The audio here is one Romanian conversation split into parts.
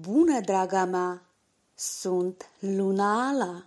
Bună, draga mea! Sunt Luna Ala!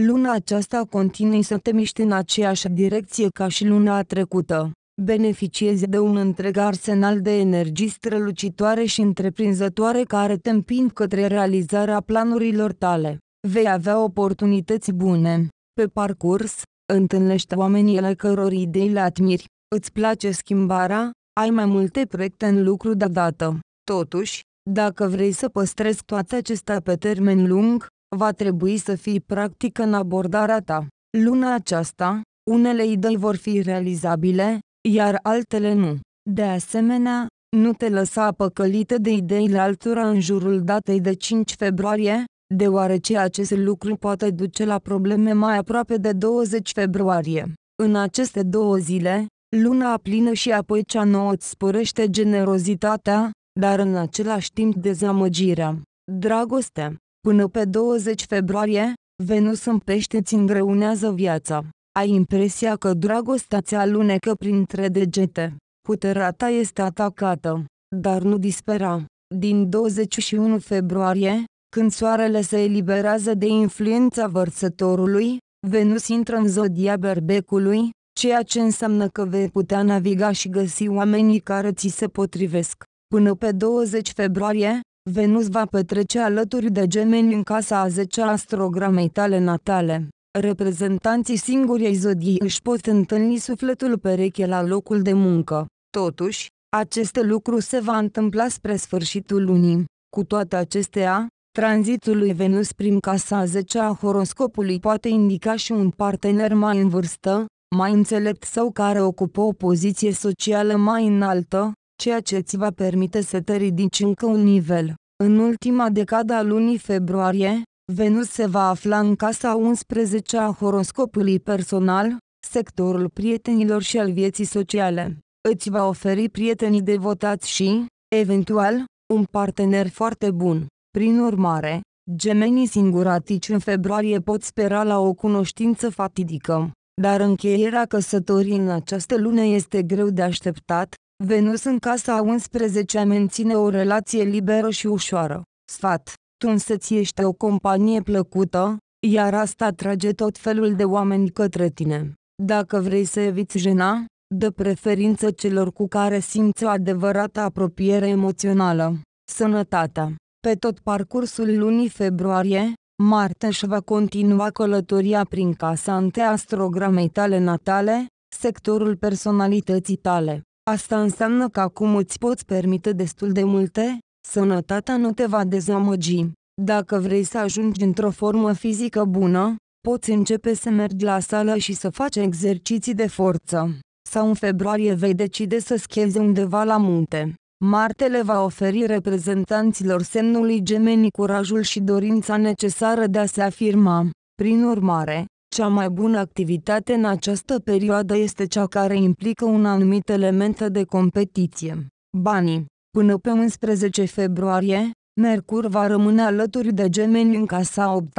Luna aceasta continui să te miști în aceeași direcție ca și luna trecută. Beneficiezi de un întreg arsenal de energii strălucitoare și întreprinzătoare care te împing către realizarea planurilor tale. Vei avea oportunități bune. Pe parcurs, întâlnești oamenii ale căror idei le admiri Îți place schimbarea? Ai mai multe proiecte în lucru de dată. Totuși, dacă vrei să păstrezi toate acestea pe termen lung, va trebui să fii practică în abordarea ta. Luna aceasta, unele idei vor fi realizabile, iar altele nu. De asemenea, nu te lăsa apăcălită de ideile altora în jurul datei de 5 februarie, deoarece acest lucru poate duce la probleme mai aproape de 20 februarie. În aceste două zile, Luna plină și apoi cea nouă îți sporește generozitatea, dar în același timp dezamăgirea. Dragoste. Până pe 20 februarie, Venus în pește îți îngreunează viața. Ai impresia că dragostea ți alunecă printre degete. Puterea ta este atacată, dar nu dispera. Din 21 februarie, când soarele se eliberează de influența vărsătorului, Venus intră în zodia berbecului, ceea ce înseamnă că vei putea naviga și găsi oamenii care ți se potrivesc. Până pe 20 februarie, Venus va petrece alături de gemeni în casa a 10 -a astrogramei tale natale. Reprezentanții singurei zodii își pot întâlni sufletul pereche la locul de muncă. Totuși, acest lucru se va întâmpla spre sfârșitul lunii. Cu toate acestea, tranzitul lui Venus prin casa a 10 -a horoscopului poate indica și un partener mai în vârstă, mai înțelept sau care ocupă o poziție socială mai înaltă, ceea ce ți va permite să te ridici încă un nivel. În ultima decada a lunii februarie, Venus se va afla în casa 11-a horoscopului personal, sectorul prietenilor și al vieții sociale. Îți va oferi prietenii devotați și, eventual, un partener foarte bun. Prin urmare, gemenii singuratici în februarie pot spera la o cunoștință fatidică dar încheierea căsătorii în această lună este greu de așteptat, Venus în casa a 11-a menține o relație liberă și ușoară. Sfat, tu însă-ți ești o companie plăcută, iar asta atrage tot felul de oameni către tine. Dacă vrei să eviți jena, dă preferință celor cu care simți o adevărată apropiere emoțională. Sănătatea Pe tot parcursul lunii februarie, Marte își va continua călătoria prin casa ante astrogramei tale natale, sectorul personalității tale. Asta înseamnă că acum îți poți permite destul de multe, sănătatea nu te va dezamăgi. Dacă vrei să ajungi într-o formă fizică bună, poți începe să mergi la sală și să faci exerciții de forță. Sau în februarie vei decide să schezi undeva la munte. Martele va oferi reprezentanților semnului gemenii curajul și dorința necesară de a se afirma. Prin urmare, cea mai bună activitate în această perioadă este cea care implică un anumit element de competiție. Banii. Până pe 11 februarie, Mercur va rămâne alături de gemeni în casa 8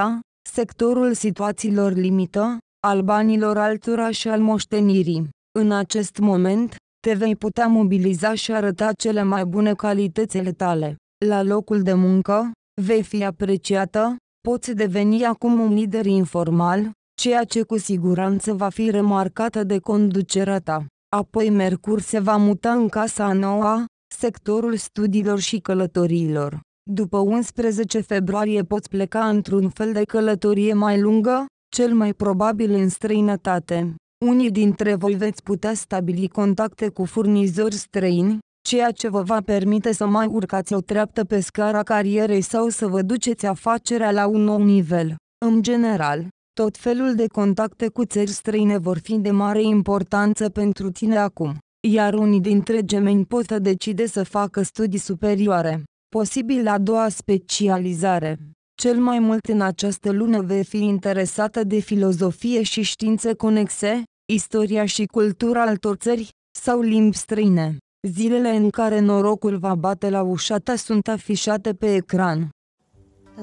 sectorul situațiilor limită, al banilor altora și al moștenirii. În acest moment, te vei putea mobiliza și arăta cele mai bune calitățile tale. La locul de muncă, vei fi apreciată, poți deveni acum un lider informal, ceea ce cu siguranță va fi remarcată de conducerea ta. Apoi Mercur se va muta în casa a noua, sectorul studiilor și călătoriilor. După 11 februarie poți pleca într-un fel de călătorie mai lungă, cel mai probabil în străinătate. Unii dintre voi veți putea stabili contacte cu furnizori străini, ceea ce vă va permite să mai urcați o treaptă pe scara carierei sau să vă duceți afacerea la un nou nivel. În general, tot felul de contacte cu țări străine vor fi de mare importanță pentru tine acum, iar unii dintre gemeni pot decide să facă studii superioare, posibil a doua specializare. Cel mai mult în această lună vei fi interesată de filozofie și științe conexe, istoria și cultura altor țări, sau limbi străine. Zilele în care norocul va bate la ușa ta sunt afișate pe ecran.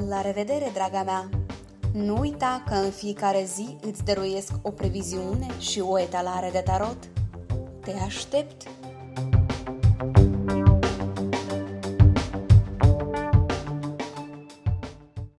La revedere, draga mea! Nu uita că în fiecare zi îți dăruiesc o previziune și o etalare de tarot. Te aștept!